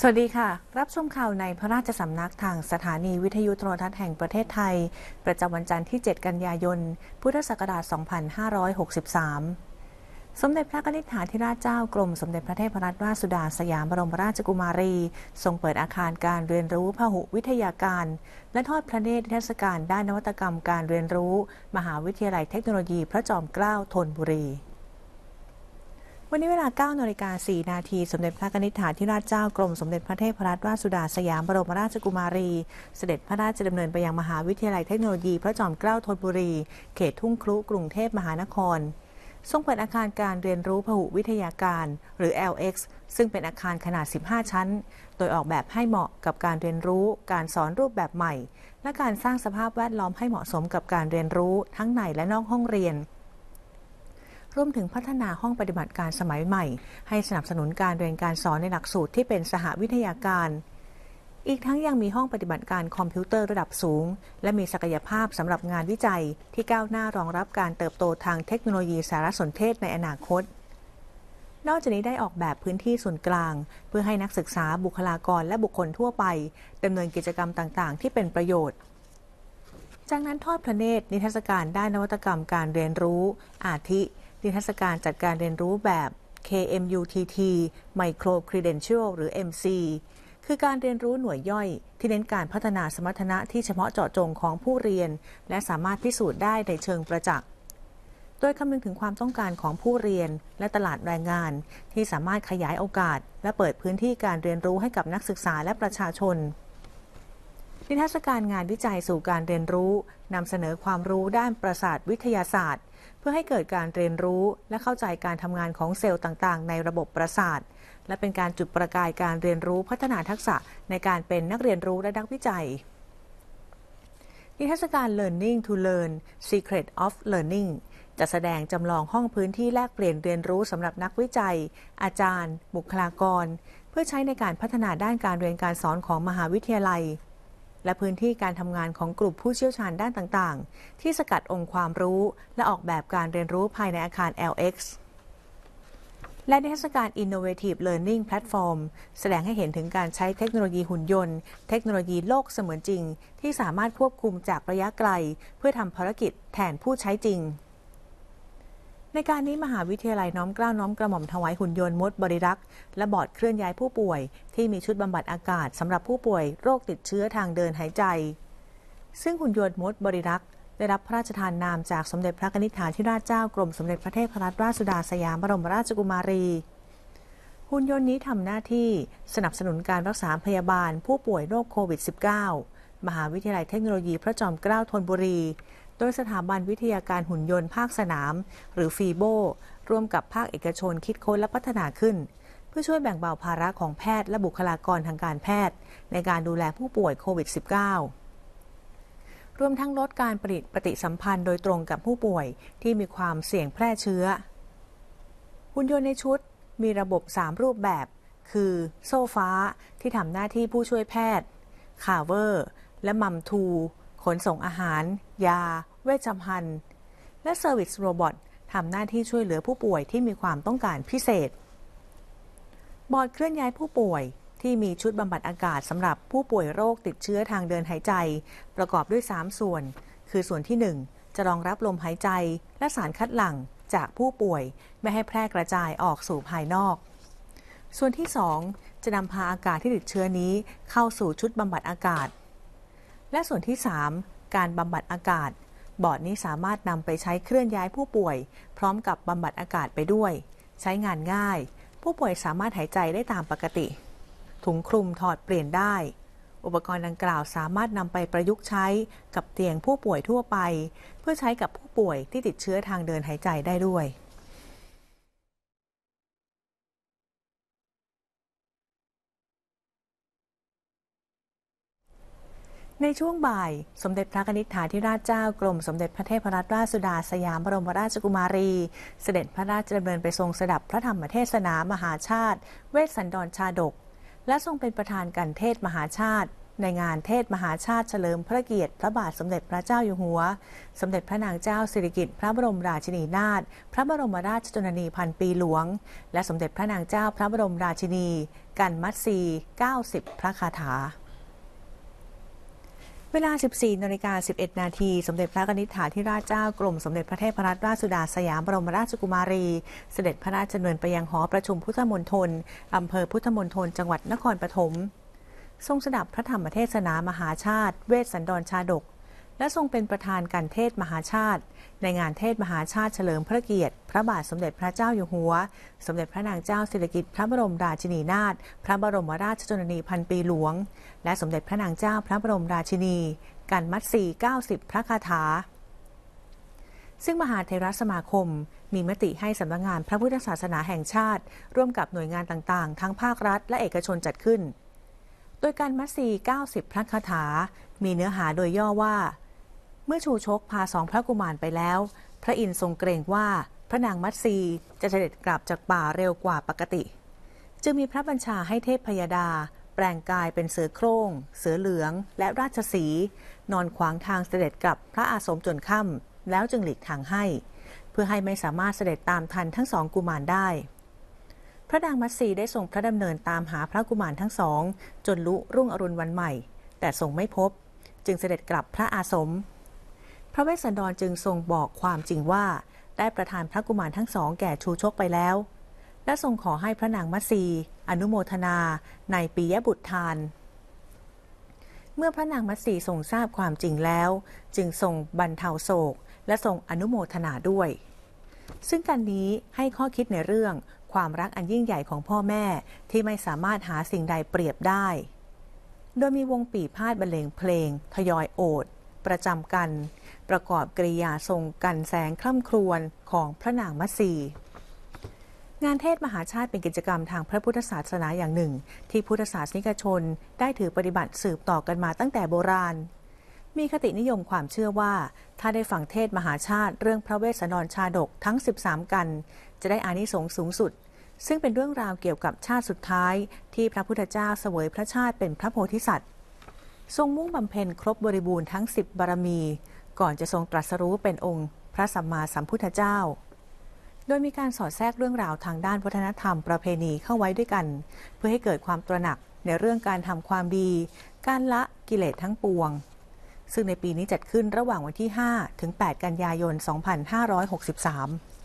สวัสดีค่ะ รับชมข่าวในพระราชสำนักทางสถานีวิทยุโทรทัศน์แห่งประเทศไทย ประจำวันจันทร์ที่ 7 กันยายน พุทธศักราช 2563 สมเด็จพระนิธิาธิราชเจ้ากรมสมเด็จพระเทพรัตนราชสุดาสยามบรมราชกุมารี ทรงเปิดอาคารการเรียนรู้พหุวิทยาการและทอดพระเนตรเทศกาลด้านนวัตกรรมการเรียนรู้ มหาวิทยาลัยเทคโนโลยีพระจอมเกล้าธนบุรีวันนี้เวลา9นาฬิกา4นาทีสมเด็จพระนิษฐาธิราชเจ้ากรมสมเด็จพระเทพรัตนราชสุดาสยามบรมราชกุมารี เสด็จพระราชดำเนินไปยังมหาวิทยาลัยเทคโนโลยีพระจอมเกล้าธนบุรี เขตทุ่งครุกรุงเทพมหานครทรงเปิดอาคารการเรียนรู้พหุวิทยาการ หรือ LX ซึ่งเป็นอาคารขนาด 15 ชั้น โดยออกแบบให้เหมาะกับการเรียนรู้ การสอนรูปแบบใหม่ และการสร้างสภาพแวดล้อมให้เหมาะสมกับการเรียนรู้ทั้งในและนอกห้องเรียนรวมถึงพัฒนาห้องปฏิบัติการสมัยใหม่ ให้สนับสนุนการเรียนการสอนในหลักสูตรที่เป็นสหวิทยาการ อีกทั้งยังมีห้องปฏิบัติการคอมพิวเตอร์ระดับสูง และมีศักยภาพสำหรับงานวิจัยที่ก้าวหน้ารองรับการเติบโตทางเทคโนโลยีสารสนเทศในอนาคต นอกจากนี้ได้ออกแบบพื้นที่ส่วนกลางเพื่อให้นักศึกษาบุคลากรและบุคคลทั่วไปดำเนินกิจกรรมต่างๆ ที่เป็นประโยชน์ จากนั้นทอดพระเนตรนิทรรศการด้านนวัตกรรมการเรียนรู้ อาทินิทรรศการจัดการเรียนรู้แบบ KMUTT Micro Credential หรือ MC คือการเรียนรู้หน่วยย่อยที่เน้นการพัฒนาสมรรถนะที่เฉพาะเจาะจงของผู้เรียน และสามารถพิสูจน์ได้ในเชิงประจักษ์ โดยคำนึงถึงความต้องการของผู้เรียนและตลาดแรงงานที่สามารถขยายโอกาสและเปิดพื้นที่การเรียนรู้ให้กับนักศึกษาและประชาชน นิทรรศการงานวิจัยสู่การเรียนรู้นำเสนอความรู้ด้านประสาทวิทยาศาสตร์เพื่อให้เกิดการเรียนรู้และเข้าใจการทำงานของเซลล์ต่าง ๆ ในระบบประสาท และเป็นการจุดประกายการเรียนรู้พัฒนาทักษะในการเป็นนักเรียนรู้และนักวิจัย นิทรรศการ Learning to Learn Secret of Learning จะแสดงจำลองห้องพื้นที่แลกเปลี่ยนเรียนรู้สำหรับนักวิจัย อาจารย์ บุคลากร เพื่อใช้ในการพัฒนาด้านการเรียนการสอนของมหาวิทยาลัยและพื้นที่การทำงานของกลุ่มผู้เชี่ยวชาญด้านต่าง ๆ ที่สกัดองค์ความรู้ และออกแบบการเรียนรู้ภายในอาคาร LX และในเทศกาล Innovative Learning Platform แสดงให้เห็นถึงการใช้เทคโนโลยีหุ่นยนต์ เทคโนโลยีโลกเสมือนจริง ที่สามารถควบคุมจากระยะไกล เพื่อทำภารกิจแทนผู้ใช้จริงในการนี้มหาวิทยาลัยน้อมเกล้าน้อมกระหม่อมถวายหุ่นยนต์มดบริรักษ์และบอร์ดเคลื่อนย้ายผู้ป่วยที่มีชุดบำบัดอากาศสำหรับผู้ป่วยโรคติดเชื้อทางเดินหายใจ ซึ่งหุ่นยนต์มดบริรักษ์ได้รับพระราชทานนามจากสมเด็จพระนิธิฐานทราชเจ้ากรมสมเด็จพระเทพรัตนราชสุดาสยามบรมราชกุมารีหุ่นยนต์นี้ทำหน้าที่สนับสนุนการรักษาพยาบาลผู้ป่วยโรคโควิด -19 มหาวิทยาลัยเทคโนโลยีพระจอมเกล้าธนบุรีโดยสถาบันวิทยาการหุ่นยนต์ภาคสนามหรือฟีโบร่วมกับภาคเอกชนคิดค้นและพัฒนาขึ้น เพื่อช่วยแบ่งเบาภาระของแพทย์และบุคลากรทางการแพทย์ในการดูแลผู้ป่วยโควิด -19 รวมทั้งลดการผลิตปฏิสัมพันธ์โดยตรงกับผู้ป่วยที่มีความเสี่ยงแพร่เชื้อ หุ่นยนต์ในชุดมีระบบ 3 รูปแบบ คือ โซฟ้าที่ทำหน้าที่ผู้ช่วยแพทย์ คาเวอร์ และมัมทู ขนส่งอาหาร ยาเวชภัณฑ์และเซอร์วิสโรบอททำหน้าที่ช่วยเหลือผู้ป่วยที่มีความต้องการพิเศษ บอร์ดเคลื่อนย้ายผู้ป่วยที่มีชุดบำบัดอากาศสำหรับผู้ป่วยโรคติดเชื้อทางเดินหายใจ ประกอบด้วย 3 ส่วน คือส่วนที่ 1 จะรองรับลมหายใจและสารคัดหลั่งจากผู้ป่วย ไม่ให้แพร่กระจายออกสู่ภายนอก ส่วนที่ 2 จะนำพาอากาศที่ติดเชื้อนี้เข้าสู่ชุดบำบัดอากาศ และส่วนที่3การบำบัดอากาศบอร์ดนี้สามารถนำไปใช้เคลื่อนย้ายผู้ป่วย พร้อมกับบำบัดอากาศไปด้วย ใช้งานง่าย ผู้ป่วยสามารถหายใจได้ตามปกติ ถุงคลุมถอดเปลี่ยนได้ อุปกรณ์ดังกล่าวสามารถนำไปประยุกต์ใช้กับเตียงผู้ป่วยทั่วไป เพื่อใช้กับผู้ป่วยที่ติดเชื้อทางเดินหายใจได้ด้วยในช่วงบ่าย สมเด็จพระนิธิฐาธิราชเจ้ากรมสมเด็จพระเทพรัตนราชสุดาสยามบรมราชกุมารี เสด็จพระราชดำเนินไปทรงสดับพระธรรมเทศนามหาชาติ เวสสันดรชาดก และทรงเป็นประธานการเทศมหาชาติ ในงานเทศมหาชาติเฉลิมพระเกียรติ พระบาทสมเด็จพระเจ้าอยู่หัว สมเด็จพระนางเจ้าสิริกิติ์พระบรมราชินีนาถพระบรมราชชนนีพันปีหลวง และสมเด็จพระนางเจ้าพระบรมราชินี กันมัตสี90 พระคาถาเวลา 14นาฬิกา11 นาที สมเด็จพระนิธิฐาที่ราชเจ้ากรมสมเด็จพระเทพรัตนราชสุดาสยามบรมราชกุมารี เสด็จพระราชดำเนินไปยังหอประชุมพุทธมณฑลอำเภอพุทธมณฑลจังหวัดนครปฐม ทรงสดับพระธรรมเทศนามหาชาติ เวสสันดรชาดกและทรงเป็นประธานการเทศมหาชาติ ในงานเทศมหาชาติเฉลิมพระเกียรติ พระบาทสมเด็จพระเจ้าอยู่หัว สมเด็จพระนางเจ้าสิริกิติ์พระบรมราชินีนาถพระบรมราชชนนีพันปีหลวง และสมเด็จพระนางเจ้าพระบรมราชินีกันมัดสี่เก้าสิบพระคาถาซึ่งมหาเทรสมาคมมีมติให้สำนักงงานพระพุทธศาสนาแห่งชาติ ร่วมกับหน่วยงานต่างๆ ทั้งภาครัฐ และเอกชนจัดขึ้น โดยการมัสาี90 พระคาถามีเนื้อหาโดยย่อว่าเมื่อชูชกพาสองพระกุมารไปแล้ว พระอินทร์ทรงเกรงว่าพระนางมัตสีจะเสด็จกลับจากป่าเร็วกว่าปกติ จึงมีพระบัญชาให้เทพพยาดา แปลงกายเป็นเสือโครง่งเสือเหลืองและราชสี นอนขวางทางเสด็จกลับพระอาสมจนค่ำ แล้วจึงหลีกทางให้ เพื่อให้ไม่สามารถเสด็จตามทันทั้งสองกุมารได้ พระนางมัตสีได้ส่งพระดำเนินตามหาพระกุมารทั้งสองจนลุรุ่งอรุณวันใหม่ แต่ส่งไม่พบ จึงเสด็จกลับพระอาสมระเวสสันดรจึงทรงบอกความจริงว่าได้ประทานพระกุมารทั้งสอง แก่ชูชกไปแล้ว และทรงขอให้พระนางมัตสี อนุโมทนาในปียบุตรทาน เมื่อพระนางมัตสีทรงทราบความจริงแล้ว จึงทรงบรรเทาโศก และทรงอนุโมทนาด้วย ซึ่งการนี้ให้ข้อคิดในเรื่องความรักอันยิ่งใหญ่ของพ่อแม่ที่ไม่สามารถหาสิ่งใดเปรียบได้ โดยมีวงปีพาดบรรเลงเพลงทยอยโอด ประจำกันประกอบกริยาทรงกันแสงคล่ำครวญของพระนางมัสีงานเทศมหาชาติเป็นกิจกรรมทางพระพุทธศาสนาอย่างหนึ่ง ที่พุทธศาสนิกชนได้ถือปฏิบัติสืบต่อกันมาตั้งแต่โบราณ มีคตินิยมความเชื่อว่า ถ้าได้ฟังเทศมหาชาติเรื่องพระเวสสันดรชาดกทั้ง 13 กัน จะได้อานิสงส์สูงสุด ซึ่งเป็นเรื่องราวเกี่ยวกับชาติสุดท้ายที่พระพุทธเจ้าเสวยพระชาติเป็นพระโพธิสัตว์ ทรงมุ่งบำเพ็ญครบบริบูรณ์ทั้ง10บารมีก่อนจะทรงตรัสรู้เป็นองค์ พระสัมมาสัมพุทธเจ้า โดยมีการสอดแทรกเรื่องราวทางด้านวัฒนธรรมประเพณีเข้าไว้ด้วยกัน เพื่อให้เกิดความตระหนักในเรื่องการทำความดี การละกิเลสทั้งปวง ซึ่งในปีนี้จัดขึ้นระหว่างวันที่ 5 ถึง 8 กันยายน 2563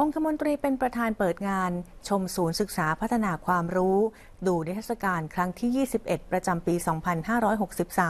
องคมนตรีเป็นประธานเปิดงาน ชมศูนย์ศึกษาพัฒนาความรู้ ดูนิทรรศการครั้งที่ 21 ประจำปี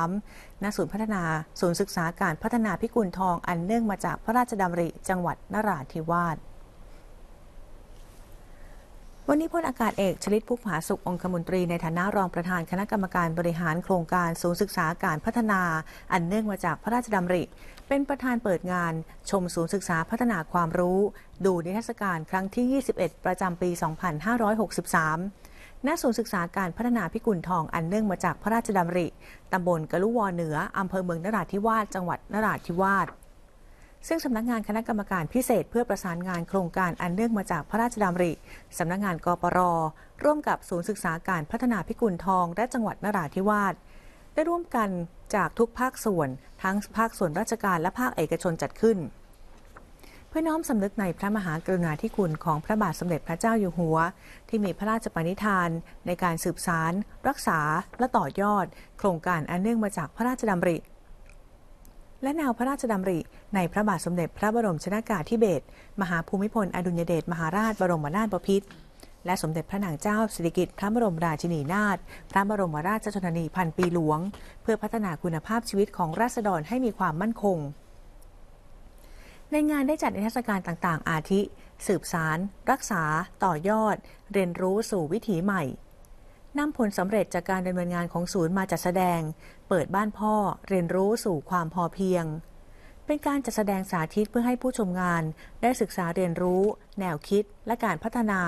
2563 ณ ศูนย์พัฒนาศูนย์ศึกษาการพัฒนาพิกุลทองอันเนื่องมาจากพระราชดำริ จังหวัดนราธิวาส วันนี้พลอากาศเอกชลิตภูผาสุของคมนตรีในฐานะรองประธานคณะกรรมการบริหารโครงการศูนย์ศึกษาการพัฒนา อันเนื่องมาจากพระราชดำริเป็นประธานเปิดงานชมศูนย์ศึกษาพัฒนาความรู้ ดูนิทรรศการครั้งที่ 21 ประจำปี 2563 ณ ศูนย์ศึกษาการพัฒนาพิกุลทองอันเนื่องมาจากพระราชดำริ ตำบลกะลุวอเหนืออำเภอเมืองนราธิวาส จังหวัดนราธิวาส ซึ่งสำนักงานคณะกรรมการพิเศษ เพื่อประสานงานโครงการอันเนื่องมาจากพระราชดำริสำนักงานกปรร่วมกับศูนย์ศึกษาการพัฒนาพิกุลทองและจังหวัดนราธิวาสได้ร่วมกันจากทุกภาคส่วนทั้งภาคส่วนราชการและภาคเอกชนจัดขึ้น เพื่อน้อมสำนึกในพระมหากรุณาธิคุณของพระบาทสมเด็จพระเจ้าอยู่หัว ที่มีพระราชปณิธานในการสืบสารรักษาและต่อยอด โครงการอันเนื่องมาจากพระราชดำริและแนวพระราชดำริในพระบาทสมเด็จพระบรมชนากาธิเบศรมหาภูมิพลอดุลยเดชมหาราช บรมนาถบพิตรและสมเด็จพระนางเจ้าสิริกิติ์พระบรมราชินีนาถพระบรมราชชนนีพันปีหลวง เพื่อพัฒนาคุณภาพชีวิตของราษฎรให้มีความมั่นคง ในงานได้จัดนิทรรศการต่างๆ อาทิ สืบสาร รักษา ต่อยอด เรียนรู้สู่วิถีใหม่ นำผลสำเร็จจากการดำเนินงานของศูนย์มาจัดแสดง เปิดบ้านพ่อ เรียนรู้สู่ความพอเพียงเป็นการจัดแสดงสาธิตเพื่อให้ผู้ชมงานได้ศึกษาเรียนรู้ แนวคิดและการพัฒนา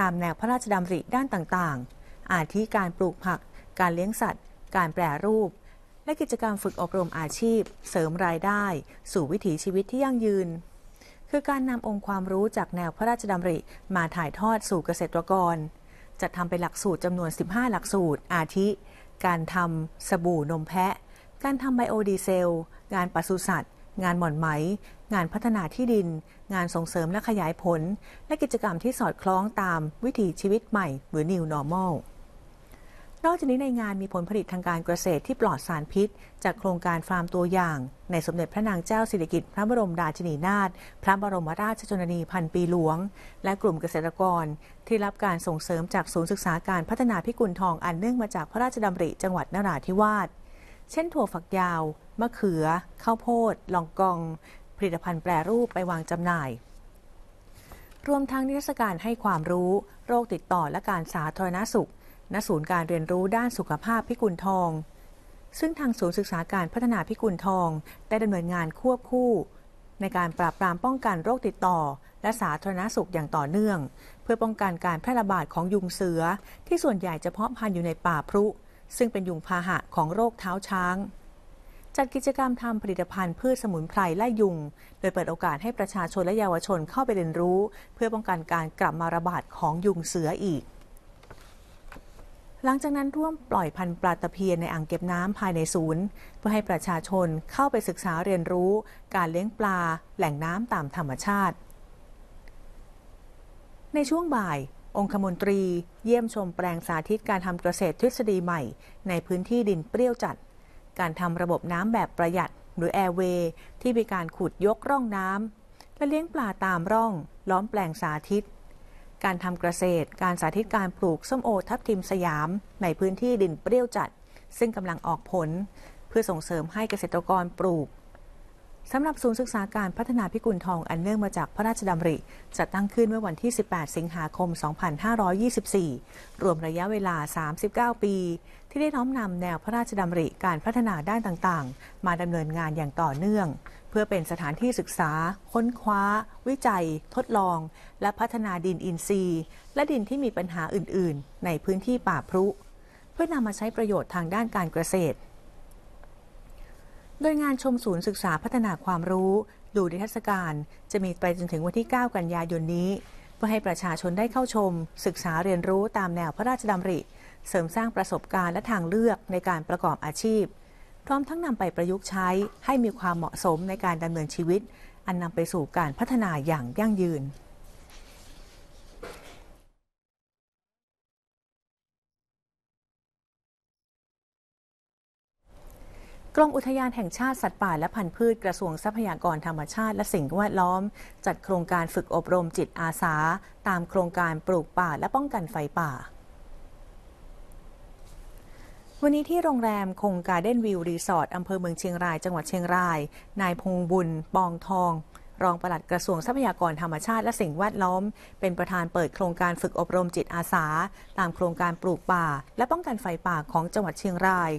ตามแนวพระราชดำริด้านต่างๆ อาทิการปลูกผัก การเลี้ยงสัตว์ การแปรรูป และกิจกรรมฝึกอบรมอาชีพ เสริมรายได้ สู่วิถีชีวิตที่ยั่งยืน คือการนำองค์ความรู้จากแนวพระราชดำริมาถ่ายทอดสู่เกษตรกร จัดทำเป็นหลักสูตรจำนวน 15 หลักสูตร อาทิ การทำสบู่นมแพะ การทำไบโอดีเซลงานปศุสัตวงานหม่อนไหม งานพัฒนาที่ดิน งานส่งเสริมและขยายผล และกิจกรรมที่สอดคล้องตามวิถีชีวิตใหม่หรือ New Normal นอกจากนี้ในงานมีผลผลิตทางการเกษตรที่ปลอดสารพิษ จากโครงการฟาร์มตัวอย่าง ในสมเด็จพระนางเจ้าสิริกิติ์พระบรมราชินีนาถพระบรมราชชนนีพันปีหลวง และกลุ่มเกษตรกร ที่รับการส่งเสริมจากศูนย์ศึกษาการพัฒนาพิกุลทองอันเนื่องมาจากพระราชดำริจังหวัดนราธิวาสเช่นถั่วฝักยาว มะเขือข้าวโพดลองกอง ผลิตภัณฑ์แปรรูปไปวางจำหน่าย รวมทั้งนิทรรศการให้ความรู้ โรคติดต่อและการสาธารณสุขณศูนย์การเรียนรู้ด้านสุขภาพพิกุลทอง ซึ่งทางศูนย์ศึกษาการพัฒนาพิกุลทองได้ดำเนินงานควบคู่ ในการปราบปรามป้องกันโรคติดต่อ และสาธารณสุขอย่างต่อเนื่อง เพื่อป้องกันการแพร่ระบาดของยุงเสือที่ส่วนใหญ่จะเพาะพันธุ์อยู่ในป่าพรุซึ่งเป็นยุงพาหะของโรคเท้าช้าง จัดกิจกรรมทำผลิตภัณฑ์พืชสมุนไพรไล่ยุง โดยเปิดโอกาสให้ประชาชนและเยาวชนเข้าไปเรียนรู้ เพื่อป้องกันการกลับมาระบาดของยุงเสืออีก หลังจากนั้นร่วมปล่อยพันธุ์ปลาตะเพียนในอ่างเก็บน้ำภายในศูนย์ เพื่อให้ประชาชนเข้าไปศึกษาเรียนรู้ การเลี้ยงปลา แหล่งน้ำตามธรรมชาติ ในช่วงบ่ายองคมนตรี เยี่ยมชมแปลงสาธิตการทำเกษตรทฤษฎีใหม่ในพื้นที่ดินเปรี้ยวจัด การทำระบบน้ำแบบประหยัดหรือแอร์เวย์ที่มีการขุดยกร่องน้ำและเลี้ยงปลาตามร่อง ล้อมแปลงสาธิต การทำเกษตร การสาธิตการปลูกส้มโอทับทิมสยามในพื้นที่ดินเปรี้ยวจัด ซึ่งกำลังออกผล เพื่อส่งเสริมให้เกษตรกรปลูกสำหรับศูนย์ศึกษาการพัฒนาพิกุลทองอันเนื่องมาจากพระราชดำริจัดตั้งขึ้นเมื่อวันที่ 18 สิงหาคม 2524 รวมระยะเวลา 39 ปี ที่ได้น้อมนำแนวพระราชดำริการพัฒนาด้านต่างๆ มาดำเนินงานอย่างต่อเนื่อง เพื่อเป็นสถานที่ศึกษา ค้นคว้า วิจัย ทดลอง และพัฒนาดินอินทรีย์ และดินที่มีปัญหาอื่นๆ ในพื้นที่ป่าพรุ เพื่อนำมาใช้ประโยชน์ทางด้านการเกษตรโดยงานชมศูนย์ศึกษาพัฒนาความรู้ดูดิทัศการจะมีไปจนถึงวันที่ 9 กันยายนนี้ เพื่อให้ประชาชนได้เข้าชม ศึกษาเรียนรู้ตามแนวพระราชดำริ เสริมสร้างประสบการณ์และทางเลือกในการประกอบอาชีพ พร้อมทั้งนำไปประยุกต์ใช้ให้มีความเหมาะสมในการดำเนินชีวิต อันนำไปสู่การพัฒนาอย่างยั่งยืนกรมอุทยานแห่งชาติ สัตว์ป่าและพันธุ์พืชกระทรวงทรัพยากรธรรมชาติและสิ่งแวดล้อม จัดโครงการฝึกอบรมจิตอาสา ตามโครงการปลูกป่า และป้องกันไฟป่า วันนี้ที่โรงแรม คงการ์เด้นวิวรีสอร์ทอำเภอเมืองเชียงรายจังหวัดเชียงราย นายพงบุญปองทอง รองปลัดกระทรวงทรัพยากรธรรมชาติและสิ่งแวดล้อม เป็นประธานเปิดโครงการฝึกอบรมจิตอาสา ตามโครงการปลูกป่าและป้องกันไฟป่าของจังหวัดเชียงราย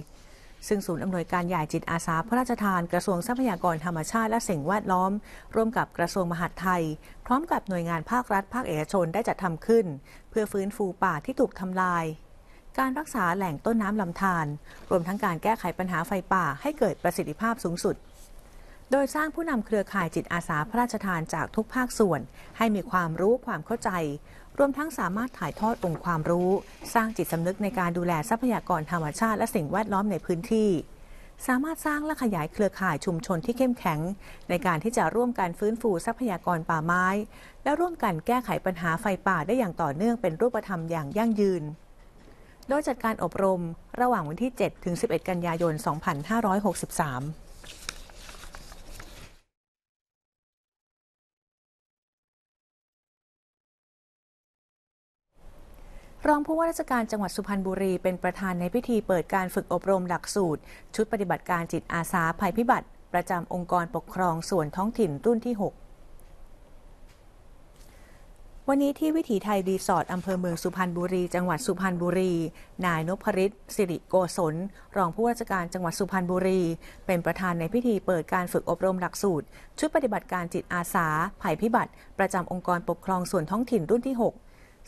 ซึ่งศูนย์อำนวยการใหญ่จิตอาสาพระราชทานกระทรวงทรัพยากรธรรมชาติและสิ่งแวดล้อมร่วมกับกระทรวงมหาดไทย พร้อมกับหน่วยงานภาครัฐภาคเอกชนได้จัดทำขึ้น เพื่อฟื้นฟูป่าที่ถูกทำลาย การรักษาแหล่งต้นน้ำลำธารรวมทั้งการแก้ไขปัญหาไฟป่าให้เกิดประสิทธิภาพสูงสุด โดยสร้างผู้นำเครือข่ายจิตอาสาพระราชทานจากทุกภาคส่วนให้มีความรู้ความเข้าใจรวมทั้งสามารถถ่ายทอดองค์ความรู้สร้างจิตสำนึกในการดูแลทรัพยากรธรรมชาติและสิ่งแวดล้อมในพื้นที่ สามารถสร้างและขยายเครือข่ายชุมชนที่เข้มแข็งในการที่จะร่วมกันฟื้นฟูทรัพยากรป่าไม้ และร่วมกันแก้ไขปัญหาไฟป่าได้อย่างต่อเนื่องเป็นรูปธรรมอย่างยั่งยืน โดยจัดการอบรม ระหว่างวันที่ 7 ถึง 11 กันยายน 2563รองผู้ว่าราชการจังหวัดสุพรรณบุรีเป็นประธานในพิธีเปิดการฝึกอบรมหลักสูตร ชุดปฏิบัติการจิตอาสาภัยพิบัติ ประจำองค์กรปกครองส่วนท้องถิ่นรุ่นที่ 6 วันนี้ที่วิถีไทย รีสอร์ทอำเภอเมืองสุพรรณบุรีจังหวัดสุพรรณบุรี นายนพริศสิริโกศลรองผู้ว่าราชการจังหวัดสุพรรณบุรี เป็นประธานในพิธี เปิดการฝึกอบรมหลักสูตร ชุดปฏิบัติการจิตอาสา ภัยพิบัติ ประจำองค์กรปกครองส่วนท้องถิ่นรุ่นที่ 6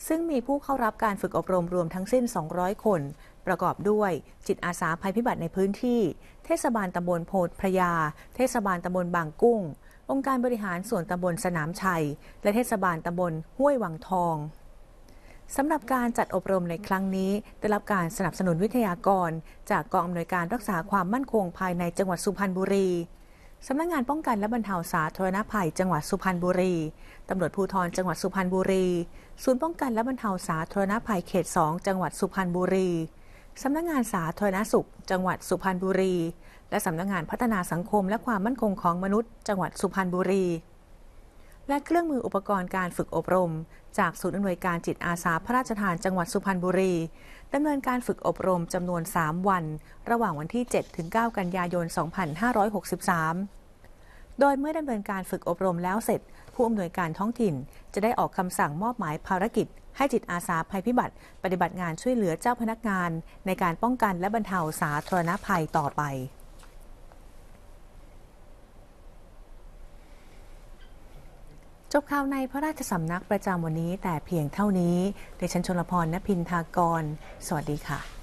ซึ่งมีผู้เข้ารับการฝึกอบรมรวมทั้งสิ้น 200 คน ประกอบด้วย จิตอาสาภัยพิบัติในพื้นที่ เทศบาลตำบลโพธพระยา เทศบาลตำบลบางกุ้ง องค์การบริหารส่วนตำบลสนามชัย และเทศบาลตำบลห้วยวังทอง สำหรับการจัดอบรมในครั้งนี้ได้รับการสนับสนุนวิทยากร จากกองอำนวยการรักษาความมั่นคงภายในจังหวัดสุพรรณบุรีสำนักงงานป้องกันและบรรเทาสาธารณภัย จังหวัดสุพรรณบุรี ตำรวจภูธรจังหวัดสุพรรณบุรี ศูนย์ป้องกันและบรรเทาสาธารณภัยเขต 2จังหวัดสุพรรณบุรี สำนักงงานสาธารณสุข จังหวัดสุพรรณบุรี และสำนักงงานพัฒนาสังคมและความมั่นคงของมนุษย์ จังหวัดสุพรรณบุรี และเครื่องมืออุปกรณ์การฝึกอบรม จากศูนย์อำนวยการจิตอาสาพระราชทานจังหวัดสุพรรณบุรีดำเนินการฝึกอบรมจำนวน 3 วัน ระหว่างวันที่ 7 ถึง 9 กันยายน 2563 โดยเมื่อดำเนินการฝึกอบรมแล้วเสร็จ ผู้อำนวยการท้องถิ่น จะได้ออกคำสั่งมอบหมายภารกิจ ให้จิตอาสาภัยพิบัติ ปฏิบัติงานช่วยเหลือเจ้าพนักงาน ในการป้องกันและบรรเทาสาธารณภัยต่อไปจบข่าวในพระราชสำนักประจำวันนี้แต่เพียงเท่านี้เดชันชลพรณพินทากร สวัสดีค่ะ